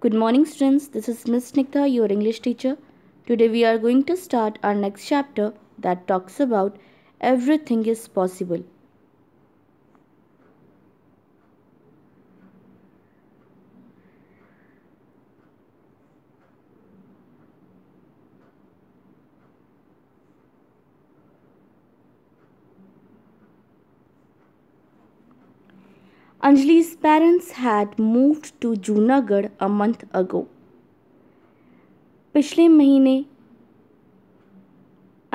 Good morning students, this is Miss Nikta, your English teacher. Today we are going to start our next chapter that talks about everything is possible. Anjali's parents had moved to Junagadh a month ago. पिछले महीने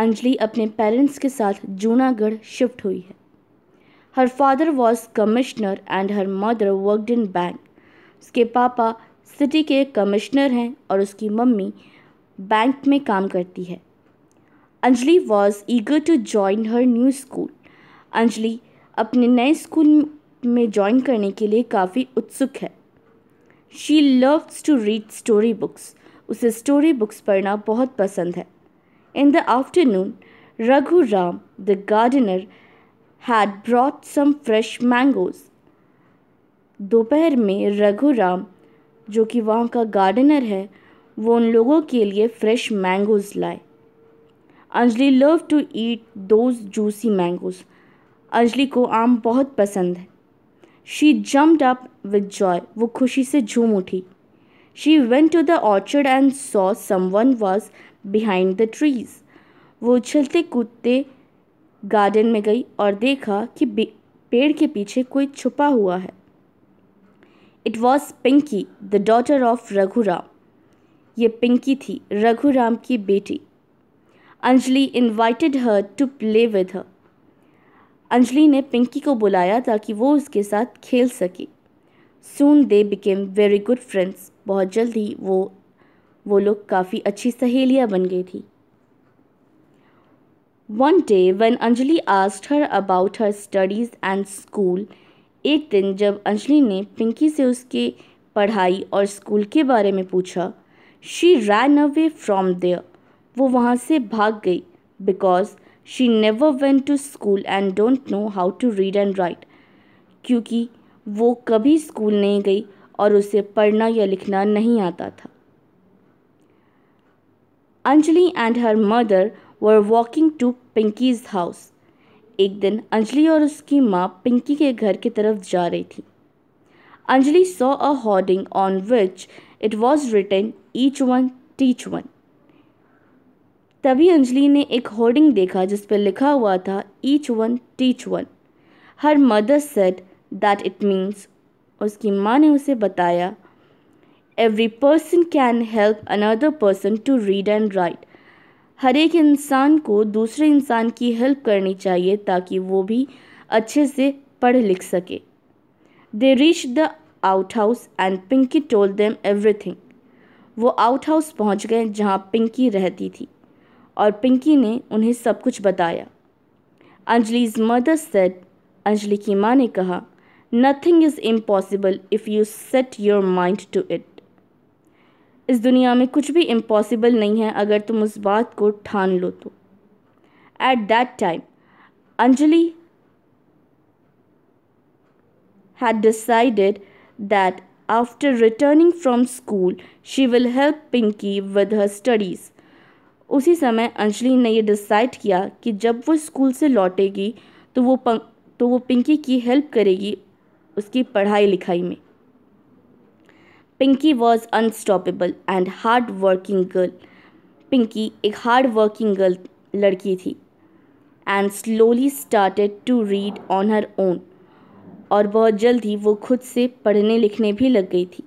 अंजलि अपने parents के साथ Junagadh shift हुई है her father was commissioner and her mother worked in bank उसके पापा city के कमिश्नर हैं और उसकी मम्मी बैंक में काम करती है Anjali was eager to join her new school Anjali अपने नए स्कूल में ज्वाइन करने के लिए काफ़ी उत्सुक है she loves to read story books उसे स्टोरी बुक्स पढ़ना बहुत पसंद है in the afternoon Raghu Ram the gardener had brought some fresh mangoes दोपहर में रघु राम जो कि वहाँ का गार्डनर है वो उन लोगों के लिए फ्रेश मैंगोज लाए Anjali love to eat those juicy mangoes Anjali को आम बहुत पसंद है she jumped up with joy वो खुशी से झूम उठी she went to the orchard and saw someone was behind the trees वो उछलते कूदते गार्डन में गई और देखा कि पेड़ के पीछे कोई छुपा हुआ है it was Pinky the daughter of Raghuram ये पिंकी थी रघुराम की बेटी Anjali invited her to play with her Anjali ने पिंकी को बुलाया ताकि वो उसके साथ खेल सके soon they became very good friends बहुत जल्द ही वो वो लोग काफ़ी अच्छी सहेलियाँ बन गई थी one day one Anjali asked her about her studies and school एक दिन जब अंजलि ने पिंकी से उसके पढ़ाई और स्कूल के बारे में पूछा she ran away from there वो वहाँ से भाग गई because she never went to school and don't know how to read and write क्योंकि वो कभी स्कूल नहीं गई और उसे पढ़ना या लिखना नहीं आता था Anjali and her mother were walking to Pinky's house एक दिन अंजलि और उसकी माँ पिंकी के घर की तरफ जा रही थी Anjali saw a hoarding on which it was written each one teach one तभी अंजलि ने एक होर्डिंग देखा जिस पर लिखा हुआ था each one teach one her mother said that it means उसकी माँ ने उसे बताया every person can help another person to read and write हर एक इंसान को दूसरे इंसान की हेल्प करनी चाहिए ताकि वो भी अच्छे से पढ़ लिख सके they reach the out house and Pinky told them everything वो आउट हाउस पहुँच गए जहाँ पिंकी रहती थी और पिंकी ने उन्हें सब कुछ बताया अंजलीज मदर सेट अंजलि की माँ ने कहा nothing is impossible if you set your mind to it इस दुनिया में कुछ भी इम्पॉसिबल नहीं है अगर तुम उस बात को ठान लो तो at that time Anjali had decided that after returning from school she will help Pinky with her studies उसी समय अंजलि ने ये डिसाइड किया कि जब वो स्कूल से लौटेगी तो वो पं तो वो पिंकी की हेल्प करेगी उसकी पढ़ाई लिखाई में Pinky was unstoppable and hard working girl Pinky एक हार्ड वर्किंग गर्ल लड़की थी and slowly started to read on her own और बहुत जल्द ही वो खुद से पढ़ने लिखने भी लग गई थी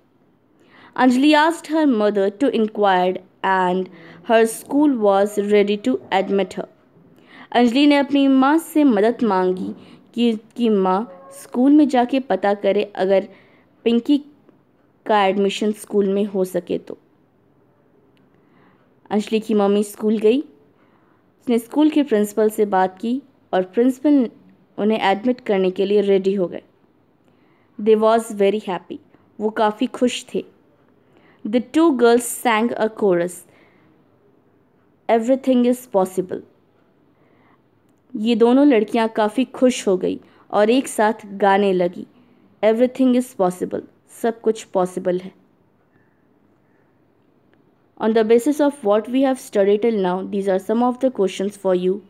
Anjali asked her mother to inquired and her school was ready to admit her Anjali ने अपनी माँ से मदद मांगी कि उसकी माँ स्कूल में जाके पता करे अगर पिंकी का एडमिशन स्कूल में हो सके तो अंजलि की मम्मी स्कूल गई उसने स्कूल के प्रिंसिपल से बात की और प्रिंसिपल उन्हें एडमिट करने के लिए रेडी हो गए दे वॉज वेरी हैप्पी वो काफ़ी खुश थे the two girls sang a chorus everything is possible ये दोनों लड़कियाँ काफ़ी खुश हो गई और एक साथ गाने लगी एवरीथिंग इज़ पॉसिबल सब कुछ पॉसिबल है on the basis of what we have study till now these are some of the question for you